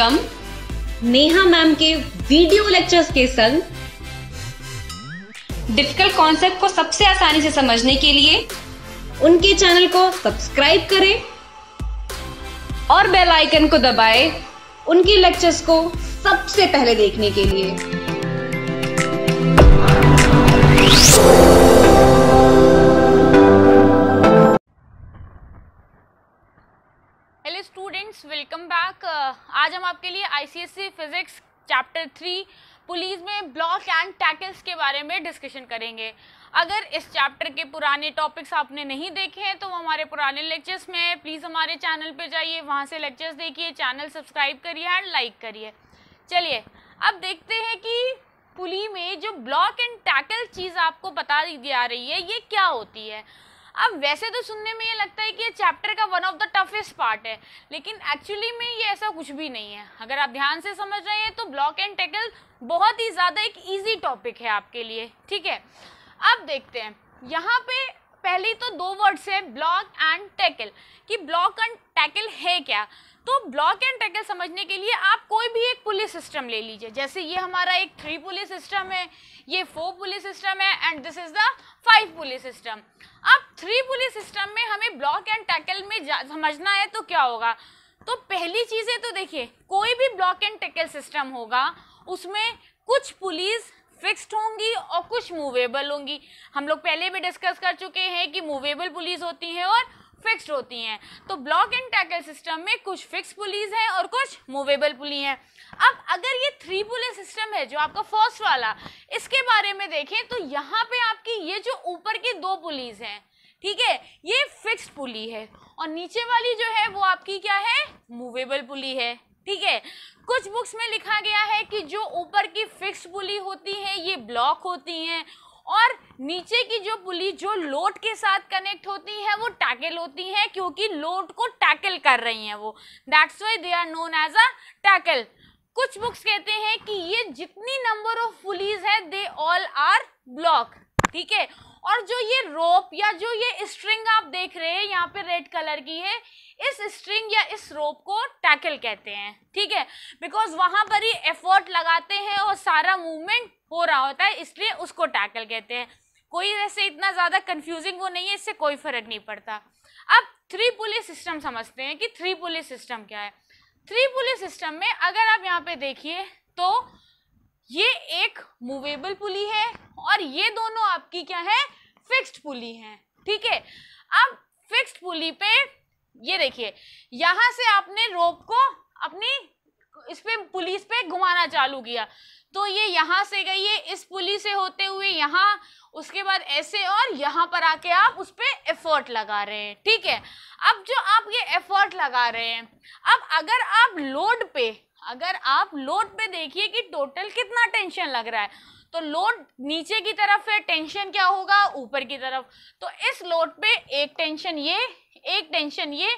Welcome Neha ma'am के video lectures के संग डिफिकल्ट कॉन्सेप्ट को सबसे आसानी से समझने के लिए उनके चैनल को सब्सक्राइब करें और बेल आइकन को दबाएं उनके लेक्चर्स को सबसे पहले देखने के लिए आज हम आपके लिए ICSC physics chapter three pulleys में ब्लॉक एंड टैकल्स के बारे में डिस्कशन करेंगे अगर इस चैप्टर के पुराने टॉपिक्स आपने नहीं देखे हैं तो हमारे पुराने लेक्चर्स में प्लीज़ हमारे चैनल पे जाइए वहाँ से लेक्चर्स देखिए चैनल सब्सक्राइब करिए एंड लाइक करिए चलिए अब देखते हैं कि पुली में जो ब्लॉक एंड टैकल चीज़ आपको बता दी जा रही है ये क्या होती है अब वैसे तो सुनने में ये लगता है कि ये चैप्टर का one of the toughest part है लेकिन एक्चुअली में ये ऐसा कुछ भी नहीं है अगर आप ध्यान से समझ रहे हैं तो ब्लॉक एंड टैकल बहुत ही ज़्यादा एक ईजी टॉपिक है आपके लिए ठीक है अब देखते हैं यहाँ पे पहली तो दो वर्ड से ब्लॉक एंड टैकल कि ब्लॉक एंड टैकल है क्या तो ब्लॉक एंड टैकल समझने के लिए आप कोई भी एक पुलिस सिस्टम ले लीजिए जैसे ये हमारा एक थ्री पुलिस सिस्टम है ये फोर पुलिस सिस्टम है and this is the five police system अब थ्री पुलिस सिस्टम में हमें ब्लॉक एंड टैकल में समझना है तो क्या होगा तो पहली चीज़ें तो देखिए कोई भी ब्लॉक एंड टैकल सिस्टम होगा उसमें कुछ पुलिस फिक्स्ड होंगी और कुछ मूवेबल होंगी हम लोग पहले भी डिस्कस कर चुके हैं कि मूवेबल पुलिस होती हैं और फिक्स्ड होती हैं तो ब्लॉक एंड टैकल सिस्टम में कुछ फिक्स पुलिस हैं और कुछ मूवेबल पुली हैं अब अगर ये थ्री पुलिस सिस्टम है जो आपका फर्स्ट वाला इसके बारे में देखें तो यहाँ पे आपकी ये जो ऊपर की दो पुलिस हैं ठीक है ये फिक्स्ड पुली है और नीचे वाली जो है वो आपकी क्या है मूवेबल पुली है ठीक है कुछ बुक्स में लिखा गया है कि जो ऊपर की फिक्स पुली होती है ये ब्लॉक होती हैं और नीचे की जो पुली जो लोड के साथ कनेक्ट होती है वो टैकल होती है क्योंकि लोड को टैकल कर रही हैं वो that's why they are known as a tackle कुछ बुक्स कहते हैं कि ये जितनी नंबर ऑफ पुलीज है दे ऑल आर ब्लॉक ठीक है और जो ये रोप या जो ये स्ट्रिंग आप देख रहे हैं यहाँ पे रेड कलर की है इस स्ट्रिंग या इस रोप को टैकल कहते हैं ठीक है बिकॉज वहां पर ही एफर्ट लगाते हैं और सारा मूवमेंट हो रहा होता है इसलिए उसको टैकल कहते हैं कोई ऐसे इतना ज़्यादा कंफ्यूजिंग वो नहीं है इससे कोई फर्क नहीं पड़ता अब थ्री पुलिस सिस्टम समझते हैं कि थ्री पुली सिस्टम क्या है थ्री पुलिस सिस्टम में अगर आप यहाँ पे देखिए तो ये एक मूवेबल पुली है और ये दोनों आपकी क्या है फिक्स्ड पुली है ठीक है अब फिक्स्ड पुली पे ये देखिए यहां से आपने रोप को अपनी इस पे पुलिस पे घुमाना चालू किया तो ये यहाँ से गई है इस पुलिस से होते हुए यहाँ उसके बाद ऐसे और यहाँ पर आके आप उस पर एफर्ट लगा रहे हैं ठीक है अब जो आप ये एफर्ट लगा रहे हैं अब अगर आप लोड पे अगर आप लोड पे देखिए कि टोटल कितना टेंशन लग रहा है तो लोड नीचे की तरफ है टेंशन क्या होगा ऊपर की तरफ तो इस लोड पे एक टेंशन ये एक टेंशन ये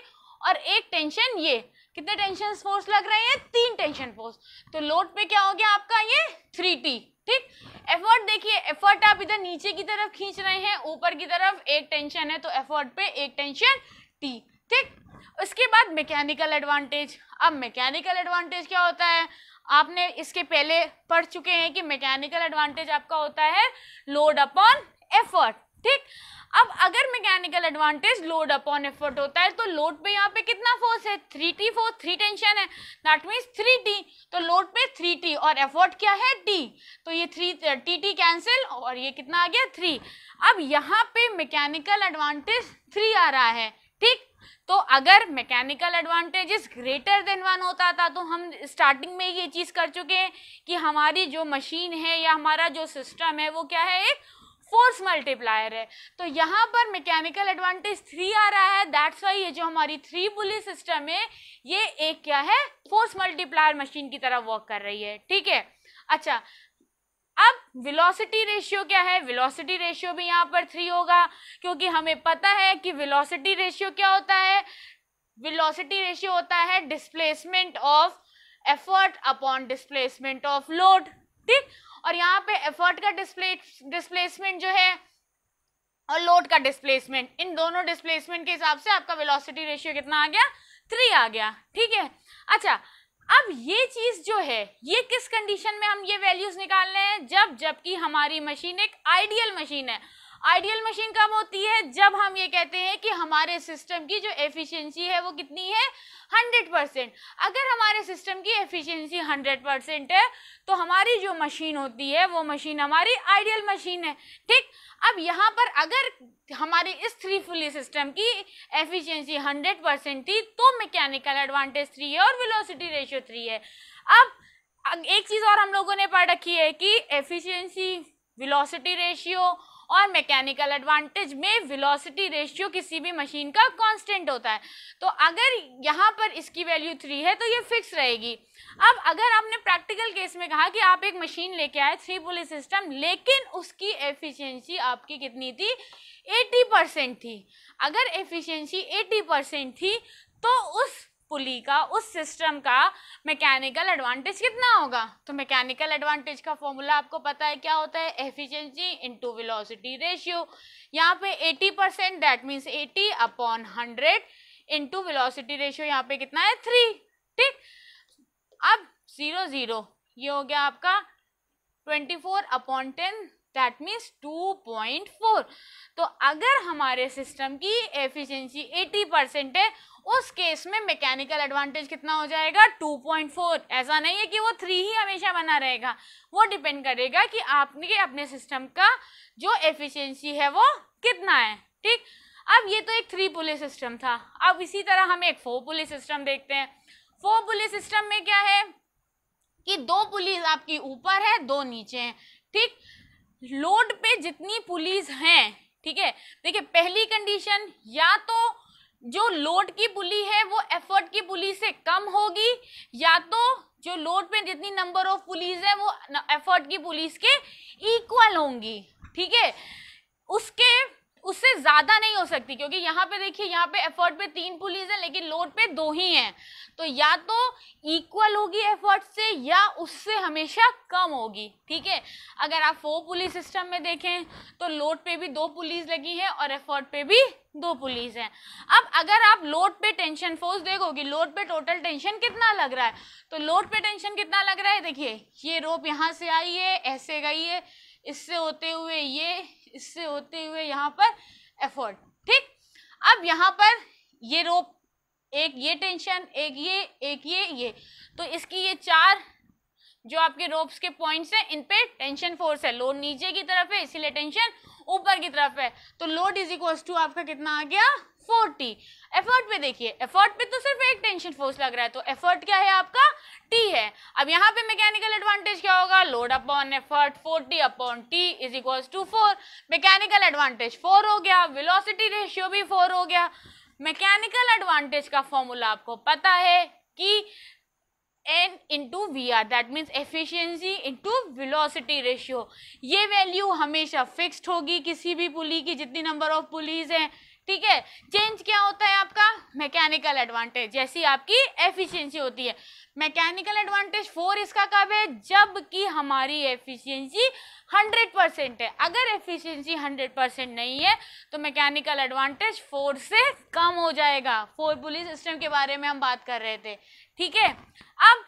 और एक टेंशन ये कितने टेंशन फोर्स लग रहे हैं तीन टेंशन फोर्स तो लोड पे क्या हो गया आपका ये थ्री टी ठीक एफर्ट देखिए एफर्ट आप इधर नीचे की तरफ खींच रहे हैं ऊपर की तरफ एक टेंशन है तो एफर्ट पे एक टेंशन टी ठीक उसके बाद मैकेनिकल एडवांटेज अब मैकेनिकल एडवांटेज क्या होता है आपने इसके पहले पढ़ चुके हैं कि मैकेनिकल एडवांटेज आपका होता है लोड अपॉन एफर्ट ठीक अब अगर mechanical advantage load upon effort होता है तो लोड पे यहाँ पे कितना फोर्स है three T for three tension है दैट मीन्स थ्री टी तो लोड पे थ्री टी और एफर्ट क्या है टी तो ये थ्री टी टी कैंसिल और ये कितना आ गया थ्री अब यहाँ पे मैकेनिकल एडवांटेज थ्री आ रहा है तो अगर mechanical advantages greater than one होता था तो हम स्टार्टिंग में ये चीज़ कर चुके हैं कि हमारी जो मशीन है या हमारा जो सिस्टम है वो क्या है एक फोर्स मल्टीप्लायर है तो यहाँ पर मैकेनिकल एडवांटेज थ्री आ रहा है दैट्स वाई ये जो हमारी थ्री पुलिस सिस्टम है ये एक क्या है फोर्स मल्टीप्लायर मशीन की तरह वर्क कर रही है ठीक है अच्छा अब वेलोसिटी रेशियो क्या है वेलोसिटी रेशियो भी यहाँ पर थ्री होगा क्योंकि हमें पता है कि वेलोसिटी रेशियो क्या होता है वेलोसिटी रेशियो होता है displacement of effort upon displacement of load ठीक और यहाँ पे एफर्ट का डिस्प्ले डिस्प्लेसमेंट जो है और लोड का डिस्प्लेसमेंट इन दोनों डिस्प्लेसमेंट के हिसाब से आपका वेलोसिटी रेशियो कितना आ गया थ्री आ गया ठीक है अच्छा अब ये चीज जो है ये किस कंडीशन में हम ये वैल्यूज निकाल रहे हैं जब जबकि हमारी मशीन एक आइडियल मशीन है आइडियल मशीन कब होती है जब हम ये कहते हैं कि हमारे सिस्टम की जो एफिशिएंसी है वो कितनी है 100 परसेंट अगर हमारे सिस्टम की एफिशिएंसी 100 परसेंट है तो हमारी जो मशीन होती है वो मशीन हमारी आइडियल मशीन है ठीक अब यहाँ पर अगर हमारे इस थ्री फुली सिस्टम की एफिशिएंसी 100 परसेंट थी तो मैकेनिकल एडवांटेज थ्री है और विलोसिटी रेशियो थ्री है अब एक चीज़ और हम लोगों ने पढ़ रखी है कि एफिशियंसी वेलोसिटी रेशियो और मैकेनिकल एडवांटेज में वेलोसिटी रेशियो किसी भी मशीन का कांस्टेंट होता है तो अगर यहाँ पर इसकी वैल्यू थ्री है तो ये फिक्स रहेगी अब अगर आपने प्रैक्टिकल केस में कहा कि आप एक मशीन लेके आए थ्री पुलिस सिस्टम लेकिन उसकी एफिशिएंसी आपकी कितनी थी 80 परसेंट थी अगर एफिशिएंसी 80 परसेंट थी तो उस पुली का उस सिस्टम का मैकेनिकल एडवांटेज कितना होगा तो मैकेनिकल एडवांटेज का फॉर्मूला आपको पता है क्या होता है एफिशिएंसी इनटू वेलोसिटी रेशियो यहाँ पे 80 percent that means 80 upon 100 into velocity ratio यहाँ पे कितना है थ्री ठीक अब जीरो जीरो ये हो गया आपका 24 upon ten that means four तो अगर हमारे सिस्टम की एफिशिएंसी एटी परसेंट है उस केस में मैकेनिकल एडवांटेज कितना हो जाएगा 2.4 ऐसा नहीं है कि वो थ्री ही हमेशा बना रहेगा वो डिपेंड करेगा कि आपने अपने सिस्टम का जो एफिशिएंसी है वो कितना है ठीक अब ये तो एक थ्री पुलिस सिस्टम था अब इसी तरह हम एक फोर पुलिस सिस्टम देखते हैं फोर पुलिस सिस्टम में क्या है कि दो पुलिस आपकी ऊपर है दो नीचे हैं ठीक लोड पे जितनी पुलिस हैं ठीक है देखिए पहली कंडीशन या तो जो लोड की पुली है वो एफर्ट की पुली से कम होगी या तो जो लोड पे जितनी नंबर ऑफ पुलिस है वो एफर्ट की पुलिस के इक्वल होंगी ठीक है उसके उससे ज़्यादा नहीं हो सकती क्योंकि यहाँ पे देखिए यहाँ पे एफर्ट पे तीन पुलिस है लेकिन लोड पे दो ही हैं तो या तो इक्वल होगी एफर्ट से या उससे हमेशा कम होगी ठीक है अगर आप फोर पुलिस सिस्टम में देखें तो लोड पे भी दो पुलिस लगी है और एफर्ट पे भी दो पुलिस है अब अगर आप लोड पे टेंशन फोर्स देखोगे लोड पे टोटल टेंशन कितना लग रहा है तो लोड पे टेंशन कितना लग रहा है देखिए ये रोप यहाँ से आई है ऐसे गई है इससे होते हुए ये इससे होते हुए यहाँ पर एफर्ट ठीक अब यहाँ पर ये रोप एक ये टेंशन एक ये एक ये ये तो इसकी ये चार जो आपके रोप्स के पॉइंट्स हैं इन पे टेंशन फोर्स है लोड नीचे की तरफ है इसीलिए टेंशन ऊपर की तरफ है तो लोड इज इक्वल्स टू आपका कितना आ गया फोर्टी एफर्ट पे देखिए एफर्ट पे तो सिर्फ एक टेंशन फोर्स लग रहा है तो एफर्ट क्या है आपका टी है अब यहाँ पे मैकेनिकल एडवांटेज क्या होगा load upon effort forty upon T is equal to four mechanical advantage four हो गया विलोसिटी रेशियो भी फोर हो गया मैकेनिकल एडवांटेज का फॉर्मूला आपको पता है कि N into V R that means efficiency into velocity ratio ये वैल्यू हमेशा फिक्स्ड होगी किसी भी पुली की जितनी नंबर ऑफ पुलिस हैं ठीक है चेंज क्या होता है आपका मैकेनिकल एडवांटेज जैसी आपकी एफिशिएंसी होती है मैकेनिकल एडवांटेज फोर इसका कब है जबकि हमारी एफिशिएंसी हंड्रेड परसेंट है अगर एफिशिएंसी हंड्रेड परसेंट नहीं है तो मैकेनिकल एडवांटेज फोर से कम हो जाएगा फोर पुलिस सिस्टम के बारे में हम बात कर रहे थे ठीक है अब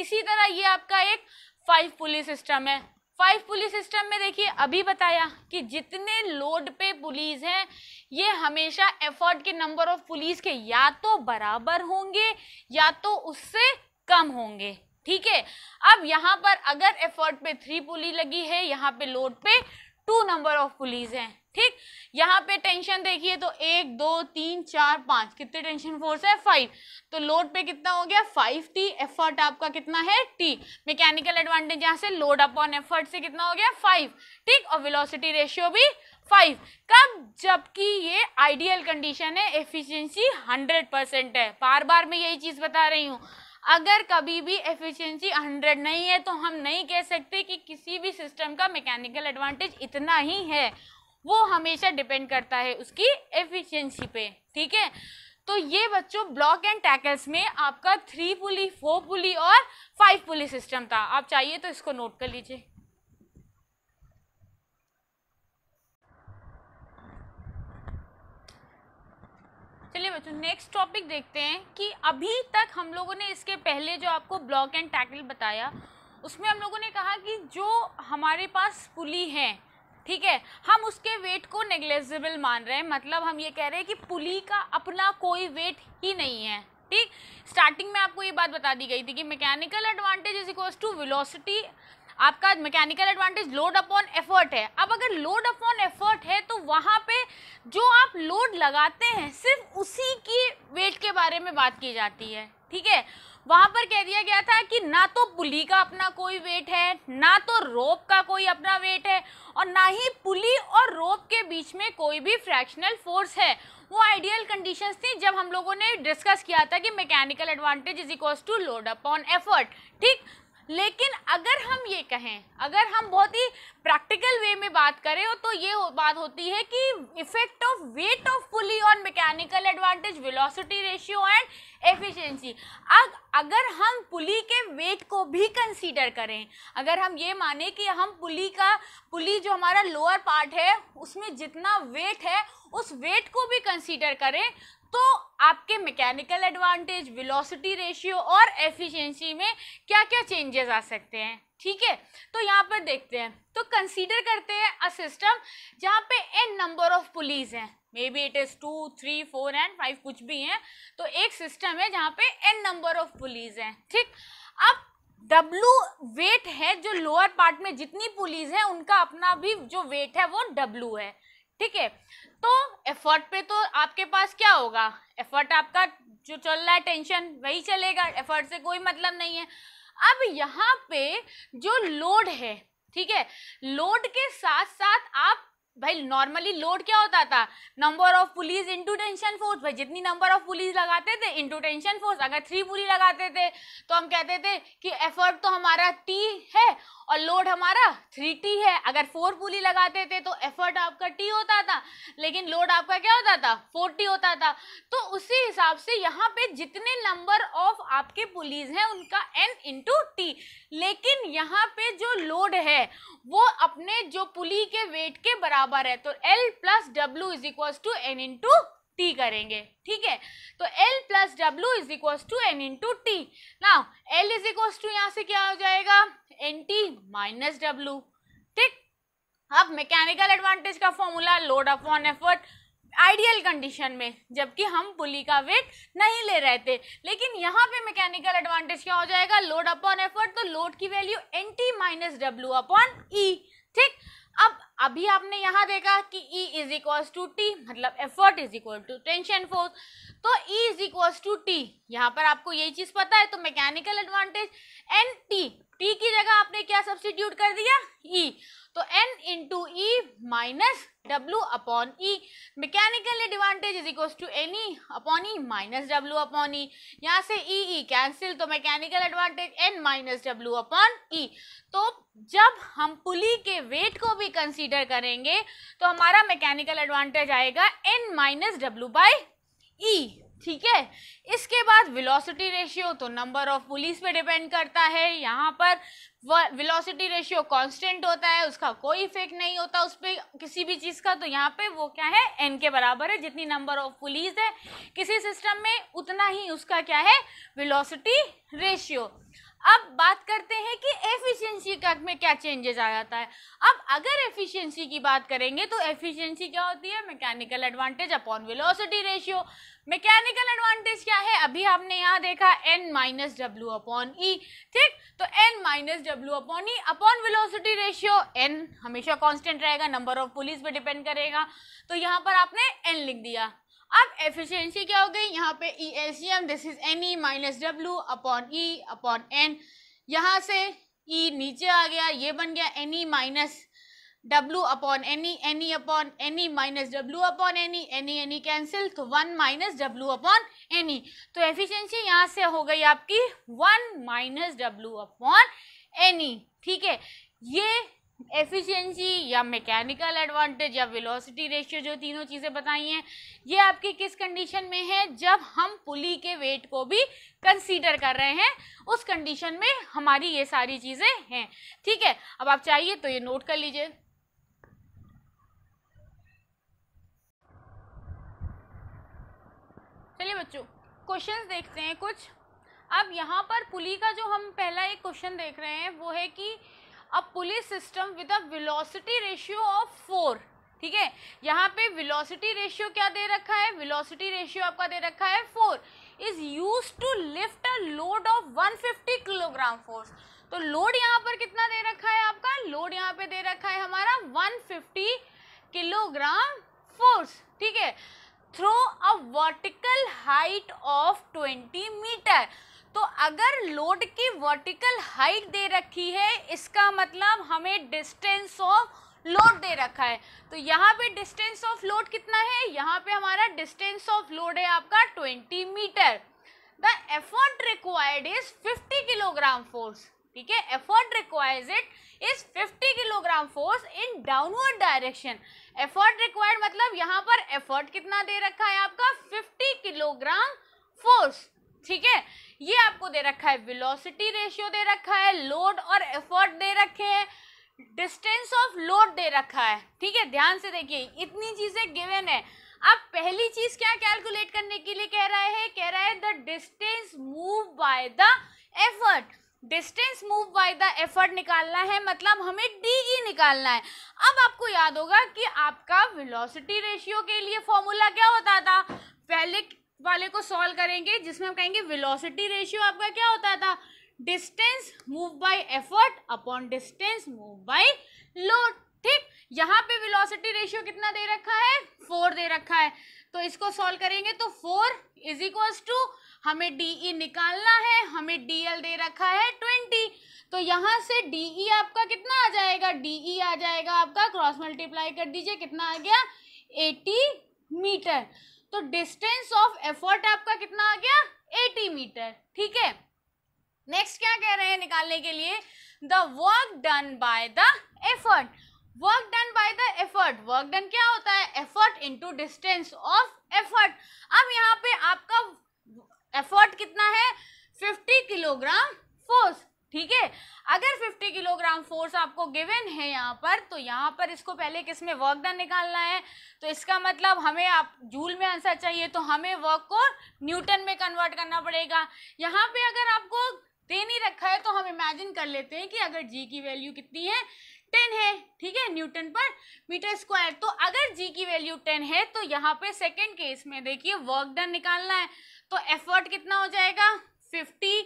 इसी तरह ये आपका एक फाइव पुलिस सिस्टम है फाइव पुलिस सिस्टम में देखिए अभी बताया कि जितने लोड पे पुलिस है ये हमेशा एफर्ट के नंबर ऑफ पुलिस के या तो बराबर होंगे या तो उससे कम होंगे ठीक है अब यहाँ पर अगर एफर्ट पे थ्री पुलिस लगी है यहाँ पे लोड पे टू नंबर ऑफ पुलिस हैं ठीक यहाँ पे टेंशन देखिए तो एक दो तीन चार पाँच कितने टेंशन फोर्स है फाइव तो लोड पे कितना हो गया फाइव टी एफर्ट आपका कितना है टी मैकेनिकल एडवांटेज यहाँ से लोड अपॉन एफर्ट से कितना हो गया फाइव ठीक और वेलोसिटी रेशियो भी फाइव कब जबकि ये आइडियल कंडीशन है एफिशिएंसी हंड्रेड परसेंट है बार बार मैं यही चीज़ बता रही हूँ अगर कभी भी एफिशिएंसी 100 नहीं है तो हम नहीं कह सकते कि किसी भी सिस्टम का मैकेनिकल एडवांटेज इतना ही है वो हमेशा डिपेंड करता है उसकी एफिशिएंसी पे ठीक है तो ये बच्चों ब्लॉक एंड टैकल्स में आपका थ्री पुली फोर पुली और फाइव पुली सिस्टम था आप चाहिए तो इसको नोट कर लीजिए चलिए बच्चों नेक्स्ट टॉपिक देखते हैं कि अभी तक हम लोगों ने इसके पहले जो आपको ब्लॉक एंड टैकल बताया उसमें हम लोगों ने कहा कि जो हमारे पास पुली है ठीक है हम उसके वेट को नेग्लेजिबल मान रहे हैं मतलब हम ये कह रहे हैं कि पुली का अपना कोई वेट ही नहीं है ठीक स्टार्टिंग में आपको ये बात बता दी गई थी कि mechanical advantage is equals to velocity आपका mechanical advantage load upon effort है अब अगर लोड अपॉन एफर्ट है तो वहाँ पे जो आप लोड लगाते हैं सिर्फ उसी की वेट के बारे में बात की जाती है ठीक है वहां पर कह दिया गया था कि ना तो पुली का अपना कोई वेट है ना तो रोप का कोई अपना वेट है और ना ही पुली और रोप के बीच में कोई भी फ्रैक्शनल फोर्स है वो आइडियल कंडीशंस थी जब हम लोगों ने डिस्कस किया था कि mechanical advantage is equals to load upon effort ठीक लेकिन अगर हम ये कहें अगर हम बहुत ही प्रैक्टिकल वे में बात करें तो ये बात होती है कि effect of weight of pulley on mechanical advantage velocity ratio and efficiency अब अगर हम पुली के वेट को भी कंसीडर करें अगर हम ये माने कि हम पुली का पुली जो हमारा लोअर पार्ट है उसमें जितना वेट है उस वेट को भी कंसीडर करें तो आपके मैकेनिकल एडवांटेज वेलोसिटी रेशियो और एफिशिएंसी में क्या क्या चेंजेस आ सकते हैं ठीक है तो यहाँ पर देखते हैं तो कंसीडर करते हैं अ सिस्टम जहाँ पे एन नंबर ऑफ पुलिस हैं may be it is two three four and five कुछ भी हैं तो एक सिस्टम है जहाँ पे एन नंबर ऑफ पुलिस हैं ठीक अब डब्लू वेट है जो लोअर पार्ट में जितनी पुलिस हैं उनका अपना भी जो वेट है वो डब्लू है ठीक है तो एफर्ट पे तो आपके पास क्या होगा एफर्ट आपका जो चल रहा है टेंशन वही चलेगा एफर्ट से कोई मतलब नहीं है अब यहाँ पे जो लोड है ठीक है लोड के साथ साथ आप भाई नॉर्मली लोड क्या होता था number of pulleys into tension force भाई जितनी नंबर ऑफ पुलिस लगाते थे इंटू टेंशन फोर्स अगर थ्री पुलिस लगाते थे तो हम कहते थे कि एफर्ट तो हमारा टी है और लोड हमारा थ्री टी है अगर फोर पुली लगाते थे तो एफर्ट आपका टी होता था लेकिन लोड आपका क्या होता था फोर टी होता था तो उसी हिसाब से यहाँ पे जितने नंबर ऑफ आपके पुलिस हैं उनका एन इंटू टी लेकिन यहाँ पे जो लोड है वो अपने जो पुली के वेट के बराबर है तो L plus W is equal to N into T करेंगे ठीक है तो L plus W is equal to N into T ना एल इज इक्व टू यहाँ से क्या हो जाएगा एन टी माइनस डब्ल्यू ठीक अब मैकेनिकल एडवांटेज का formula load on effort ideal condition में जबकि हम पुली का वेट नहीं ले रहे थे लेकिन यहाँ पे मैकेनिकल एडवांटेज क्या हो जाएगा लोड अपॉन एफर्ट तो लोड की value N T minus W upon E ठीक अब अभी आपने यहाँ देखा कि E is equals to T मतलब effort is equal to tension force तो E is equals to T यहाँ पर आपको यही चीज़ पता है तो mechanical advantage N T T की जगह आपने क्या सब्सटीट्यूट कर दिया E तो N into E minus W upon E. Mechanical advantage is equals to any upon E minus W upon E. यहाँ से E E cancel तो mechanical advantage N minus W upon E. तो जब हम पुली के वेट को भी कंसीडर करेंगे तो हमारा मैकेनिकल एडवांटेज आएगा N minus W by E ठीक है इसके बाद वेलोसिटी रेशियो तो नंबर ऑफ पुलिस पे डिपेंड करता है यहाँ पर वेलोसिटी रेशियो कांस्टेंट होता है उसका कोई इफेक्ट नहीं होता उस पर किसी भी चीज़ का तो यहाँ पे वो क्या है एन के बराबर है जितनी नंबर ऑफ पुलिस है किसी सिस्टम में उतना ही उसका क्या है विलोसिटी रेशियो अब बात करते हैं कि एफिशिएंसी का में क्या चेंजेस आ जाता है अब अगर एफिशिएंसी की बात करेंगे तो एफिशिएंसी क्या होती है mechanical advantage upon velocity ratio mechanical advantage क्या है अभी आपने यहाँ देखा N minus W upon E ठीक तो N minus W upon E upon velocity ratio N हमेशा कॉन्स्टेंट रहेगा नंबर ऑफ पुलिस पर डिपेंड करेगा तो यहाँ पर आपने एन लिख दिया अब एफिशिएंसी क्या हो गई यहाँ पे E L C M this is N E minus W upon E upon N यहाँ से ई e नीचे आ गया ये बन गया N E minus W upon N E N E upon N E minus W upon N E N E N E cancel तो one minus W upon N E तो efficiency यहाँ से हो गई आपकी one minus W upon N E ठीक है ये एफिशिएंसी या मैकेनिकल एडवांटेज या वेलोसिटी रेशियो जो तीनों चीज़ें बताई हैं ये आपकी किस कंडीशन में है जब हम पुली के वेट को भी कंसीडर कर रहे हैं उस कंडीशन में हमारी ये सारी चीज़ें हैं ठीक है अब आप चाहिए तो ये नोट कर लीजिए चलिए बच्चों क्वेश्चंस देखते हैं कुछ अब यहाँ पर पुली का जो हम पहला एक क्वेश्चन देख रहे हैं वो है कि a pulleys system with a velocity ratio of four ठीक है यहाँ पे विलोसिटी रेशियो क्या दे रखा है विलोसिटी रेशियो आपका दे रखा है four is use to lift a load of 150 kilogram force तो लोड यहाँ पर कितना दे रखा है आपका लोड यहाँ पे दे रखा है हमारा 150 किलोग्राम फोर्स ठीक है through a vertical height of 20 metre तो अगर लोड की वर्टिकल हाइट दे रखी है इसका मतलब हमें डिस्टेंस ऑफ लोड दे रखा है तो यहाँ पे डिस्टेंस ऑफ लोड कितना है यहाँ पे हमारा डिस्टेंस ऑफ लोड है आपका 20 metre the effort required is 50 kilogram force ठीक है effort requires it is 50 kilogram force in downward direction effort required मतलब यहाँ पर एफर्ट कितना दे रखा है आपका 50 किलोग्राम फोर्स ठीक है ये आपको दे रखा है विलोसिटी रेशियो दे रखा है लोड और एफर्ट दे रखे हैं डिस्टेंस ऑफ लोड दे रखा है ठीक है ध्यान से देखिए इतनी चीजें गिवेन है अब पहली चीज क्या कैलकुलेट करने के लिए कह रहा है कह रहा है the distance move by the effort distance move by the effort निकालना है मतलब हमें डी ई निकालना है अब आपको याद होगा कि आपका वेलोसिटी रेशियो के लिए फॉर्मूला क्या होता था पहले वाले को सॉल्व करेंगे जिसमें हम कहेंगे वेलोसिटी रेशियो आपका क्या होता था distance move by effort upon distance move by load ठीक यहाँ पे वेलोसिटी रेशियो कितना दे रखा है फोर दे रखा है तो इसको सॉल्व करेंगे तो फोर इज इक्वल्स टू हमें डी e निकालना है हमें डी दे रखा है ट्वेंटी तो यहाँ से डी e आपका कितना आ जाएगा डी e आ जाएगा आपका क्रॉस मल्टीप्लाई कर दीजिए कितना आ गया एटी मीटर तो डिस्टेंस ऑफ एफर्ट आपका कितना आ गया 80 मीटर ठीक है नेक्स्ट क्या कह रहे हैं निकालने के लिए the work done by the effort work done by the effort work done क्या होता है effort into distance of effort अब यहाँ पे आपका एफर्ट कितना है 50 किलोग्राम फोर्स ठीक है अगर 50 किलोग्राम फोर्स आपको गिवन है यहाँ पर तो यहाँ पर इसको पहले किस में वर्क डन निकालना है तो इसका मतलब हमें आप जूल में आंसर चाहिए तो हमें वर्क को न्यूटन में कन्वर्ट करना पड़ेगा यहाँ पे अगर आपको दे नहीं रखा है तो हम इमेजिन कर लेते हैं कि अगर जी की वैल्यू कितनी है टेन है ठीक है न्यूटन पर मीटर स्क्वायर तो अगर जी की वैल्यू टेन है तो यहाँ पे सेकेंड केस में देखिए वर्क डन निकालना है तो एफर्ट कितना हो जाएगा fifty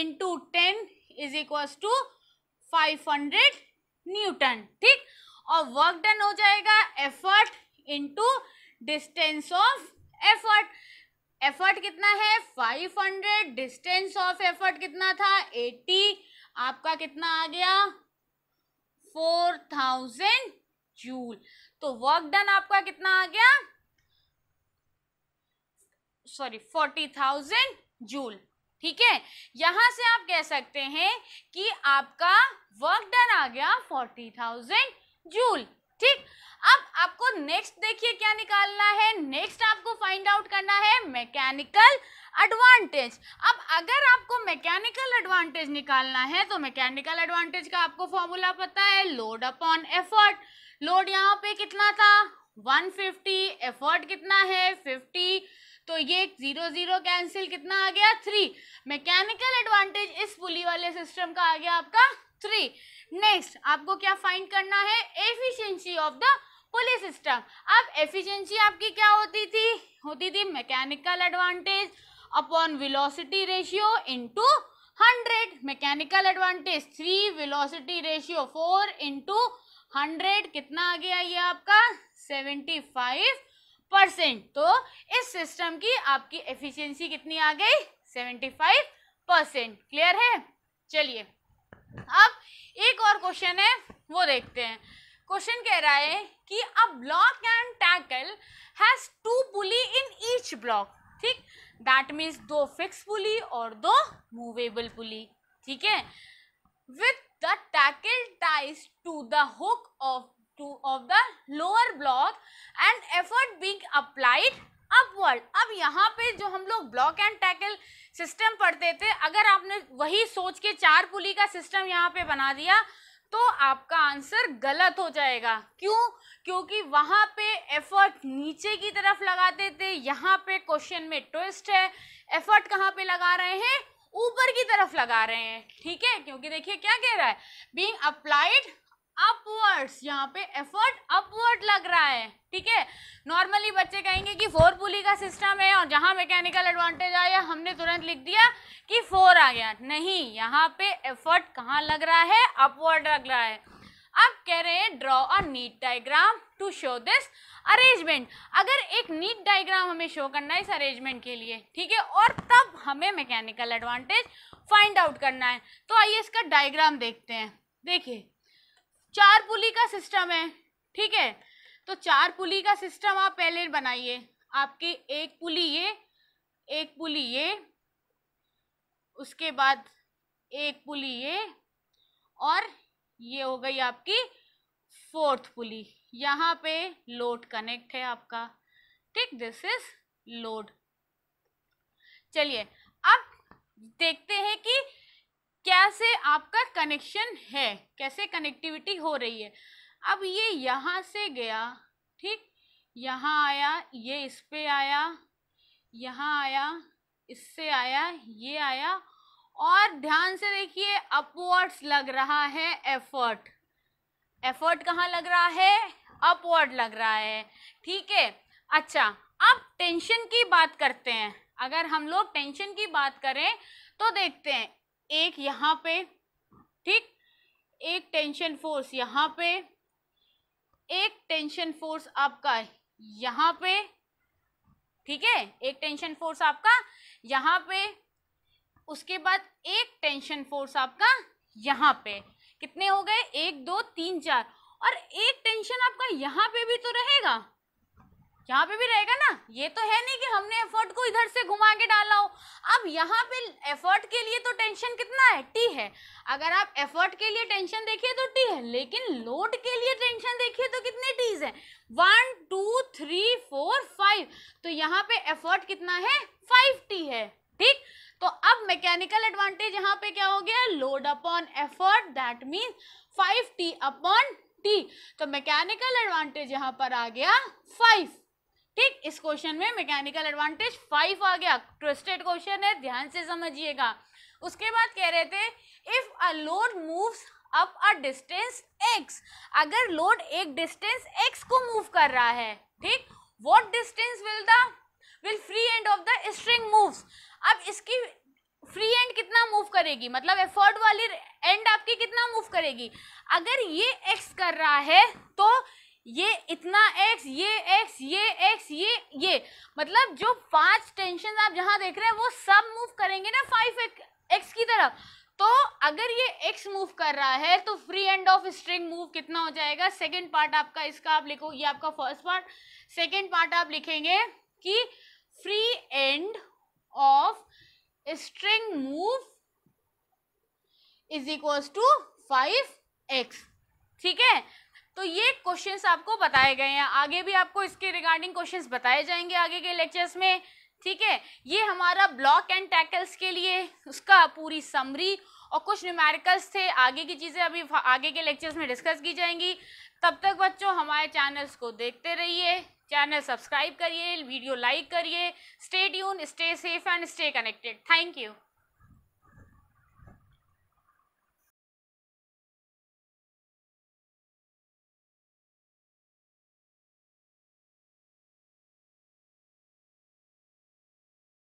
into ten is equals to 500 newton ठीक और वर्क डन हो जाएगा effort into distance of effort effort कितना है 500 डिस्टेंस ऑफ एफर्ट कितना था 80 आपका कितना आ गया 4000 जूल तो वर्क डन आपका कितना आ गया सॉरी 40000 जूल ठीक है यहां से आप कह सकते हैं कि आपका वर्क डन आ गया फोर्टी थाउजेंड जूल ठीक अब आपको नेक्स्ट देखिए क्या निकालना है नेक्स्ट आपको फाइंड आउट करना है मैकेनिकल एडवांटेज अब अगर आपको मैकेनिकल एडवांटेज निकालना है तो मैकेनिकल एडवांटेज का आपको फॉर्मूला पता है लोड अपॉन एफर्ट लोड यहाँ पे कितना था 150 एफर्ट कितना है 50 तो ये जीरो जीरो कैंसिल कितना आ गया थ्री मैकेनिकल एडवांटेज इस पुली वाले सिस्टम का आ गया आपका थ्री नेक्स्ट आपको क्या फाइंड करना है efficiency of the pulley system अब एफिशिएंसी आपकी क्या होती थी होती थी mechanical advantage upon velocity ratio into hundred mechanical advantage three velocity ratio four into hundred कितना आ गया ये आपका सेवेंटी फाइव परसेंट तो इस सिस्टम की आपकी एफिशिएंसी कितनी आ गई सेवेंटी फाइव परसेंट क्लियर है चलिए अब एक और क्वेश्चन है वो देखते हैं क्वेश्चन कह रहा है कि a block and tackle has two pulley in each block ठीक दैट मीन्स दो फिक्स पुली और दो मूवेबल पुली ठीक है with the tackle ties to the hook of two of the lower block and effort being applied upward अब यहाँ पे जो हम लोग ब्लॉक एंड टैकल सिस्टम पढ़ते थे अगर आपने वही सोच के चार पुली का सिस्टम यहाँ पे बना दिया तो आपका आंसर गलत हो जाएगा क्यों क्योंकि वहाँ पे एफर्ट नीचे की तरफ लगाते थे यहाँ पे क्वेश्चन में ट्विस्ट है एफर्ट कहाँ पे लगा रहे हैं ऊपर की तरफ लगा रहे हैं ठीक है क्योंकि देखिए क्या कह रहा है बींग अप्लाइड अपवर्ड्स यहाँ पे एफर्ट अपवर्ड लग रहा है ठीक है नॉर्मली बच्चे कहेंगे कि फोर पुली का सिस्टम है और जहाँ मैकेनिकल एडवांटेज आया हमने तुरंत लिख दिया कि फोर आ गया नहीं यहाँ पे एफर्ट कहाँ लग रहा है अपवर्ड लग रहा है अब कह रहे हैं draw a neat diagram to show this arrangement अगर एक नीट डायग्राम हमें शो करना है इस अरेंजमेंट के लिए ठीक है और तब हमें मैकेनिकल एडवांटेज फाइंड आउट करना है तो आइए इसका डायग्राम देखते हैं देखिए चार पुली का सिस्टम है ठीक है तो चार पुली का सिस्टम आप पहले बनाइए आपके एक पुली ये एक पुली ये उसके बाद एक पुली ये और ये हो गई आपकी फोर्थ पुली यहाँ पे लोड कनेक्ट है आपका ठीक दिस इज लोड चलिए अब देखते हैं कि कैसे आपका कनेक्शन है कैसे कनेक्टिविटी हो रही है अब ये यहाँ से गया ठीक यहाँ आया ये इस पे आया यहाँ आया इससे आया ये आया और ध्यान से देखिए अपवर्ड्स लग रहा है एफर्ट एफर्ट कहाँ लग रहा है अपवर्ड लग रहा है ठीक है अच्छा अब टेंशन की बात करते हैं अगर हम लोग टेंशन की बात करें तो देखते हैं एक यहाँ पे ठीक एक टेंशन फोर्स यहाँ पे एक टेंशन फोर्स आपका यहाँ पे ठीक है एक टेंशन फोर्स आपका यहाँ पे उसके बाद एक टेंशन फोर्स आपका यहाँ पे कितने हो गए एक दो तीन चार और एक टेंशन आपका यहाँ पे भी तो रहेगा यहाँ पे भी रहेगा ना ये तो है नहीं कि हमने एफर्ट को इधर से घुमा के डाला हो अब यहाँ पे एफर्ट के लिए तो टेंशन कितना है टी है अगर आप एफर्ट के लिए टेंशन देखिए तो टी है लेकिन लोड के लिए टेंशन देखिए तो कितने टीज है one two three four five तो यहाँ पे एफर्ट कितना है फाइव टी है ठीक तो अब मैकेनिकल एडवांटेज यहाँ पे क्या हो गया load upon effort that mean five T upon T तो मैकेनिकल एडवांटेज यहाँ पर आ गया फाइव ठीक इस क्वेश्चन में मैकेनिकल एडवांटेज फाइव आ गया ट्विस्टेड क्वेश्चन है ध्यान से समझिएगा उसके बाद कह रहे थे if a load moves up a distance X अगर लोड एक डिस्टेंस एक्स को मूव कर रहा है ठीक what distance will the will free end of the string moves अब इसकी फ्री एंड कितना मूव करेगी मतलब एफर्ट वाली एंड आपकी कितना मूव करेगी अगर ये एक्स कर रहा है तो ये इतना एक्स ये एक्स ये एक्स ये ये मतलब जो पांच टेंशन आप जहां देख रहे हैं वो सब मूव करेंगे ना फाइव एक्स की तरफ तो अगर ये एक्स मूव कर रहा है तो free end of string move कितना हो जाएगा सेकेंड पार्ट आपका इसका आप लिखो ये आपका फर्स्ट पार्ट सेकेंड पार्ट आप लिखेंगे कि free end of string move is equals to five X ठीक है तो ये क्वेश्चंस आपको बताए गए हैं आगे भी आपको इसके रिगार्डिंग क्वेश्चंस बताए जाएंगे आगे के लेक्चर्स में ठीक है ये हमारा ब्लॉक एंड टैकल्स के लिए उसका पूरी समरी और कुछ न्यूमेरिकल्स थे आगे की चीज़ें अभी आगे के लेक्चर्स में डिस्कस की जाएंगी तब तक बच्चों हमारे चैनल्स को देखते रहिए चैनल सब्सक्राइब करिए वीडियो लाइक करिए stay tune stay safe and stay connected thank you